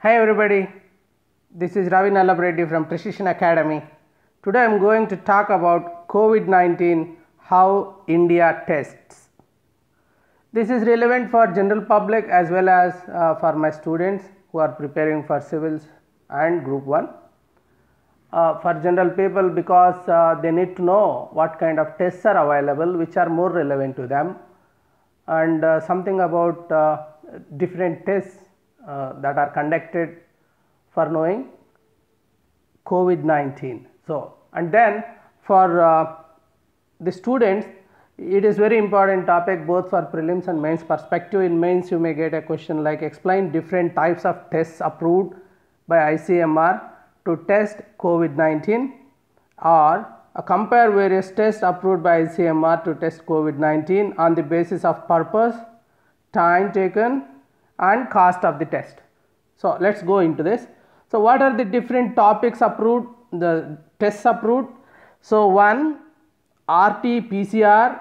Hi everybody, this is Ravi Nallab from Precision Academy. Today I am going to talk about COVID-19, how India tests. This is relevant for general public as well as uh, for my students who are preparing for civils and group 1. Uh, for general people because uh, they need to know what kind of tests are available which are more relevant to them and uh, something about uh, different tests uh, that are conducted for knowing COVID-19. So, and then for uh, the students it is very important topic both for prelims and mains perspective. In mains you may get a question like explain different types of tests approved by ICMR to test COVID-19 or uh, compare various tests approved by ICMR to test COVID-19 on the basis of purpose, time taken and cost of the test. So, let us go into this. So, what are the different topics approved, the tests approved? So, one RT PCR,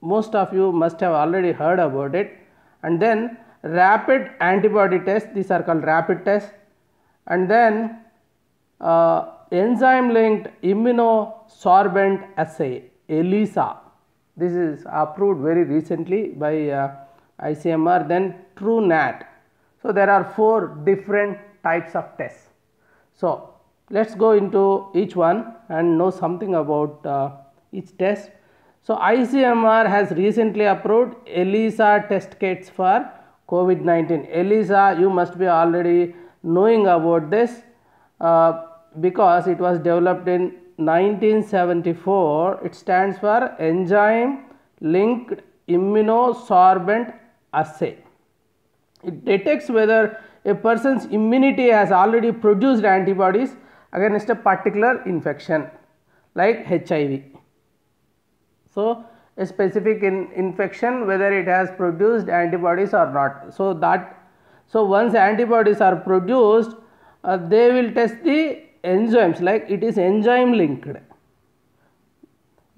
most of you must have already heard about it, and then rapid antibody test, these are called rapid tests, and then uh, enzyme linked immunosorbent assay, ELISA. This is approved very recently by uh, ICMR then Nat, So there are four different types of tests. So let's go into each one and know something about uh, each test. So ICMR has recently approved ELISA test kits for COVID-19. ELISA you must be already knowing about this uh, because it was developed in 1974. It stands for Enzyme Linked Immunosorbent assay. It detects whether a person's immunity has already produced antibodies against a particular infection like HIV. So, a specific in infection whether it has produced antibodies or not. So, that so once antibodies are produced uh, they will test the enzymes like it is enzyme linked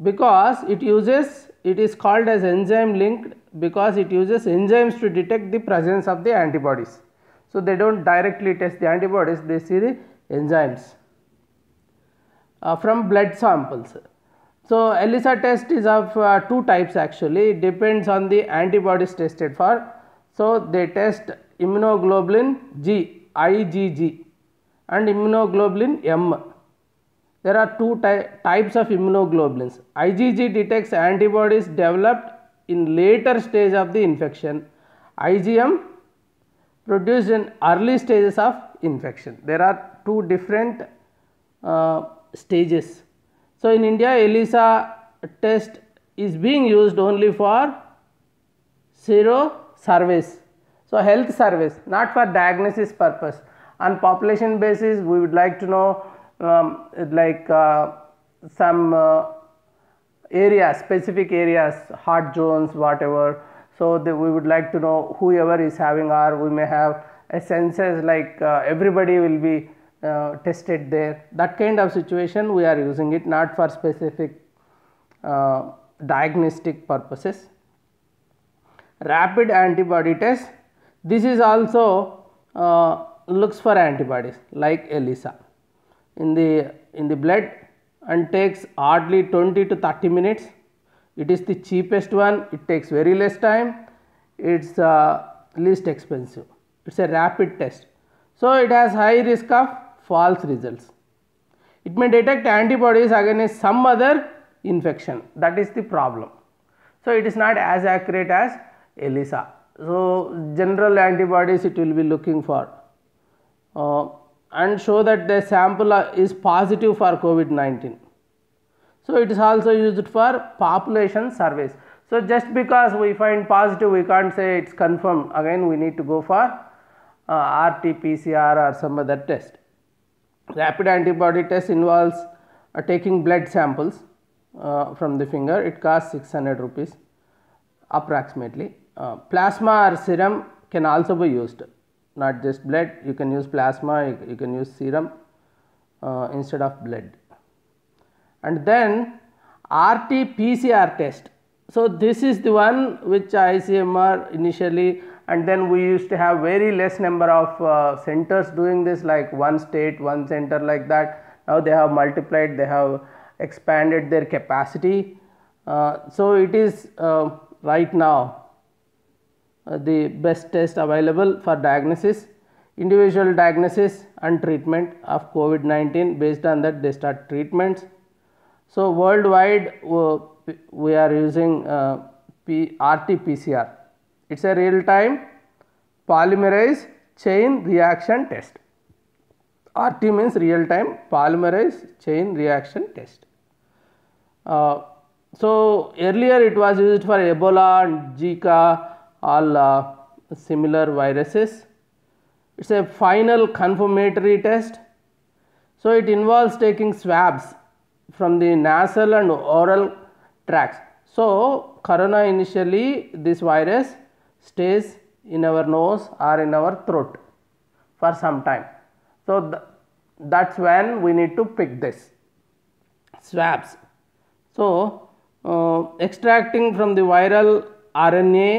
because it uses it is called as enzyme linked because it uses enzymes to detect the presence of the antibodies. So, they do not directly test the antibodies, they see the enzymes uh, from blood samples. So, ELISA test is of uh, two types actually, it depends on the antibodies tested for. So, they test immunoglobulin G, IgG and immunoglobulin M. There are two ty types of immunoglobulins. IgG detects antibodies developed in later stage of the infection. IgM produced in early stages of infection. There are two different uh, stages. So, in India ELISA test is being used only for zero service, So, health service, not for diagnosis purpose. On population basis we would like to know um, like uh, some uh, areas specific areas hot zones whatever so we would like to know whoever is having r we may have a census like uh, everybody will be uh, tested there that kind of situation we are using it not for specific uh, diagnostic purposes rapid antibody test this is also uh, looks for antibodies like elisa in the in the blood and takes hardly 20 to 30 minutes. It is the cheapest one, it takes very less time, it is uh, least expensive. It is a rapid test. So, it has high risk of false results. It may detect antibodies against some other infection that is the problem. So, it is not as accurate as ELISA. So, general antibodies it will be looking for uh, and show that the sample is positive for COVID 19. So it is also used for population surveys. So just because we find positive we can't say it's confirmed again we need to go for uh, RT-PCR or some other test. Rapid antibody test involves uh, taking blood samples uh, from the finger it costs 600 rupees approximately. Uh, plasma or serum can also be used not just blood you can use plasma you, you can use serum uh, instead of blood and then RT-PCR test. So this is the one which ICMR initially and then we used to have very less number of uh, centers doing this like one state, one center like that. Now they have multiplied, they have expanded their capacity. Uh, so it is uh, right now uh, the best test available for diagnosis, individual diagnosis and treatment of COVID-19 based on that they start treatments. So, worldwide we are using uh, RT-PCR. It is a real time polymerase chain reaction test. RT means real time polymerase chain reaction test. Uh, so, earlier it was used for Ebola and Zika all uh, similar viruses. It is a final confirmatory test. So, it involves taking swabs from the nasal and oral tracts. So, corona initially this virus stays in our nose or in our throat for some time. So, th that's when we need to pick this swabs. So, uh, extracting from the viral RNA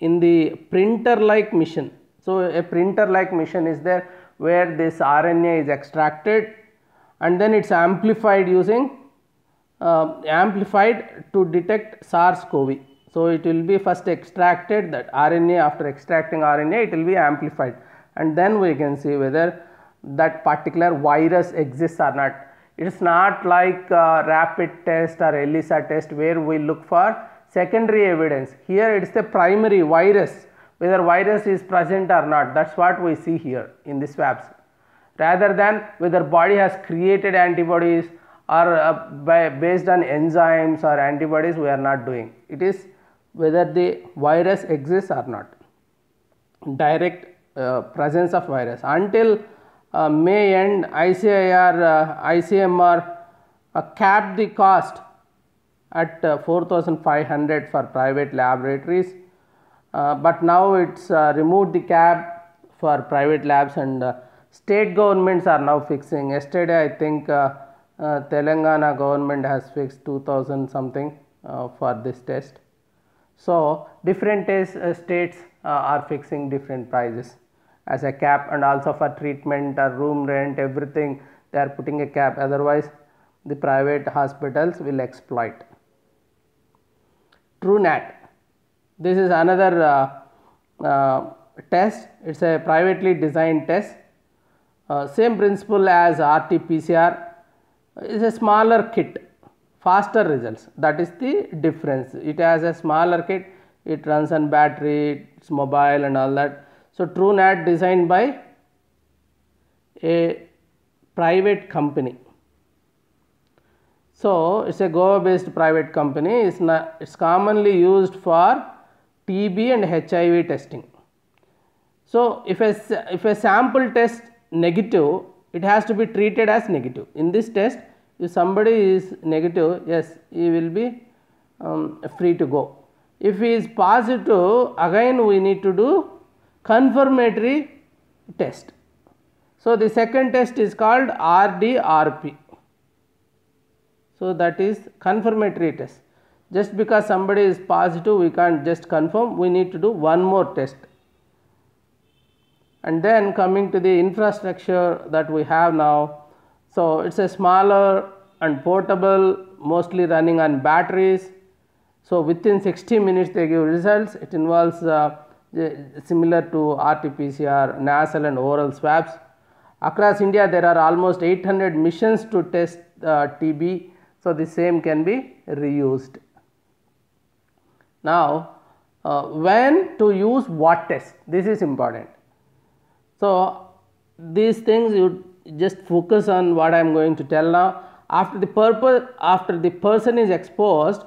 in the printer like machine. So, a printer like machine is there where this RNA is extracted and then it is amplified using uh, amplified to detect SARS-CoV. So, it will be first extracted that RNA after extracting RNA it will be amplified and then we can see whether that particular virus exists or not. It is not like rapid test or ELISA test where we look for secondary evidence. Here it is the primary virus whether virus is present or not that is what we see here in this swabs rather than whether body has created antibodies or uh, by based on enzymes or antibodies we are not doing. It is whether the virus exists or not, direct uh, presence of virus. Until uh, May end ICIR, uh, ICMR uh, capped the cost at uh, 4500 for private laboratories, but now it is removed the cap for private labs and state governments are now fixing yesterday i think uh, uh, telangana government has fixed 2000 something uh, for this test so different uh, states uh, are fixing different prices as a cap and also for treatment or uh, room rent everything they are putting a cap otherwise the private hospitals will exploit TrueNat this is another test it's a privately designed test uh, same principle as RT-PCR is a smaller kit, faster results. That is the difference. It has a smaller kit, it runs on battery, it's mobile and all that. So, TrueNat designed by a private company. So, it is a Goa based private company, it's, not, it's commonly used for TB and HIV testing. So, if a, if a sample test negative, it has to be treated as negative. In this test, if somebody is negative, yes, he will be um, free to go. If he is positive, again we need to do confirmatory test. So, the second test is called RDRP. So, that is confirmatory test. Just because somebody is positive, we can't just confirm, we need to do one more test. And then coming to the infrastructure that we have now, so it is a smaller and portable mostly running on batteries. So within 60 minutes they give results, it involves uh, similar to RT-PCR, nasal and oral swabs. Across India there are almost 800 missions to test uh, TB, so the same can be reused. Now uh, when to use what test, this is important. So, these things you just focus on what I am going to tell now. After the, purpose, after the person is exposed,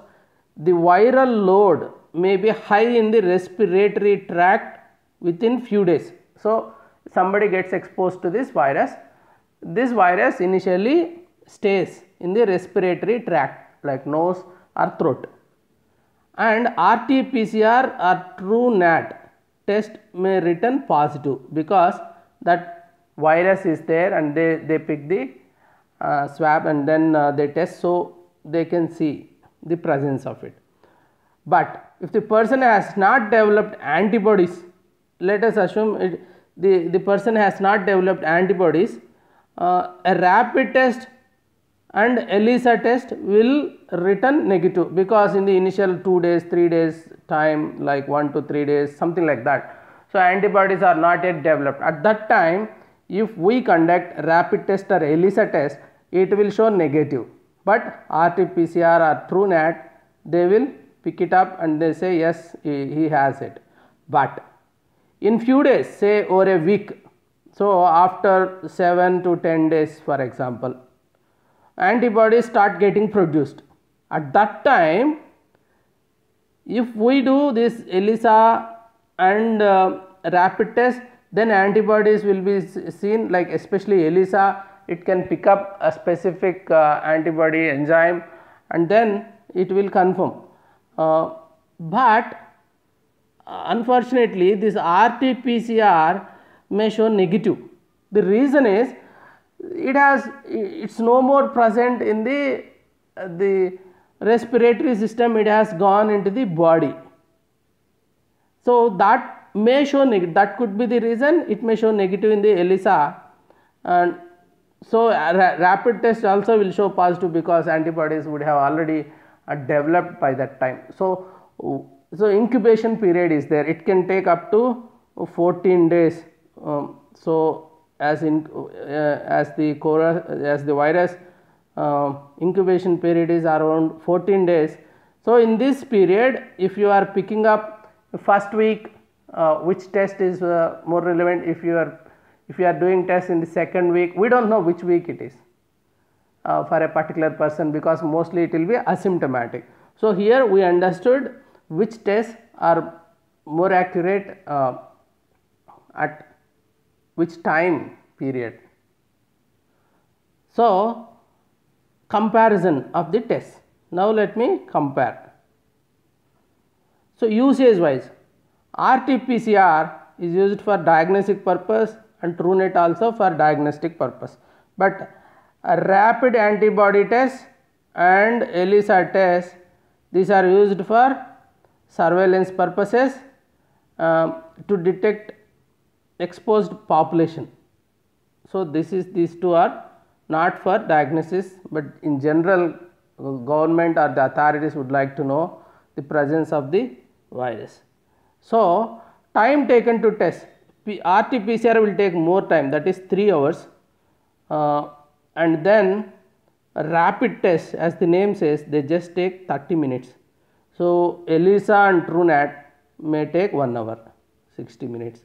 the viral load may be high in the respiratory tract within few days. So, somebody gets exposed to this virus. This virus initially stays in the respiratory tract like nose or throat and RT-PCR or true NAT test may return positive because that virus is there and they, they pick the uh, swab and then uh, they test so they can see the presence of it. But if the person has not developed antibodies, let us assume it, the, the person has not developed antibodies, uh, a rapid test and ELISA test will return negative because in the initial 2 days, 3 days time like 1 to 3 days something like that. So, antibodies are not yet developed. At that time if we conduct rapid test or ELISA test it will show negative but RT-PCR or TrueNat they will pick it up and they say yes he has it. But in few days say over a week so after 7 to 10 days for example antibodies start getting produced. At that time, if we do this ELISA and uh, rapid test, then antibodies will be seen like especially ELISA, it can pick up a specific uh, antibody enzyme and then it will confirm. Uh, but uh, unfortunately, this RT-PCR may show negative. The reason is it has it is no more present in the the respiratory system it has gone into the body. So that may show that could be the reason it may show negative in the ELISA and so ra rapid test also will show positive because antibodies would have already uh, developed by that time. So, so incubation period is there it can take up to 14 days. Um, so as in uh, as the cora, as the virus uh, incubation period is around 14 days. So, in this period if you are picking up first week uh, which test is more relevant if you are if you are doing test in the second week we do not know which week it is uh, for a particular person because mostly it will be asymptomatic. So, here we understood which tests are more accurate uh, at which time period. So, comparison of the tests. Now, let me compare. So, usage wise RT-PCR is used for diagnostic purpose and TrueNet also for diagnostic purpose. But rapid antibody test and ELISA test these are used for surveillance purposes uh, to detect exposed population. So, this is these two are not for diagnosis, but in general government or the authorities would like to know the presence of the virus. So, time taken to test RT-PCR will take more time that is 3 hours uh, and then rapid test as the name says they just take 30 minutes. So, ELISA and TrueNat may take 1 hour 60 minutes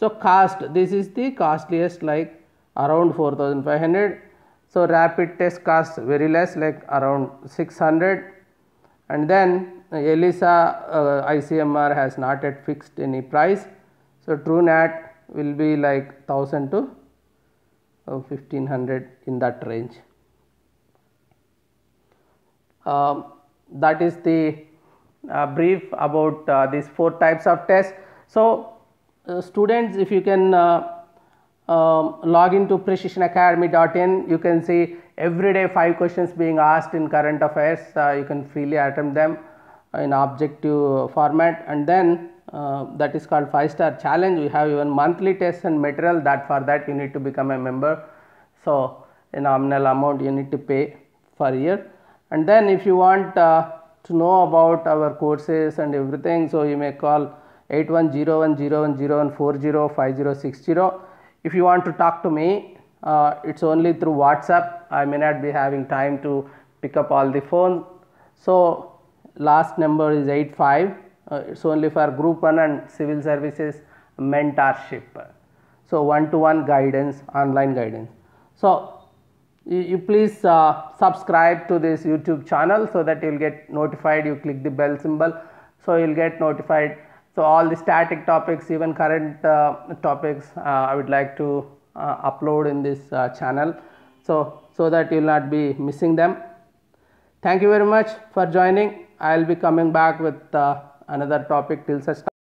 so cost, this is the costliest like around 4500. So rapid test cost very less like around 600 and then ELISA uh, ICMR has not yet fixed any price. So TrueNat will be like 1000 to uh, 1500 in that range. Um, that is the uh, brief about uh, these four types of tests. So uh, students if you can uh, um, log into precisionacademy.in you can see every day five questions being asked in current affairs uh, you can freely attempt them in objective format and then uh, that is called 5 star challenge we have even monthly tests and material that for that you need to become a member. So, a nominal amount you need to pay for year and then if you want uh, to know about our courses and everything. So, you may call 81010101405060. If you want to talk to me, uh, it's only through WhatsApp. I may not be having time to pick up all the phone. So last number is 85. Uh, it's only for group 1 and civil services mentorship. So one to one guidance, online guidance. So you, you please uh, subscribe to this YouTube channel so that you'll get notified. You click the bell symbol so you'll get notified so, all the static topics even current uh, topics uh, I would like to uh, upload in this channel. So, so that you will not be missing them. Thank you very much for joining. I will be coming back with another topic till such time.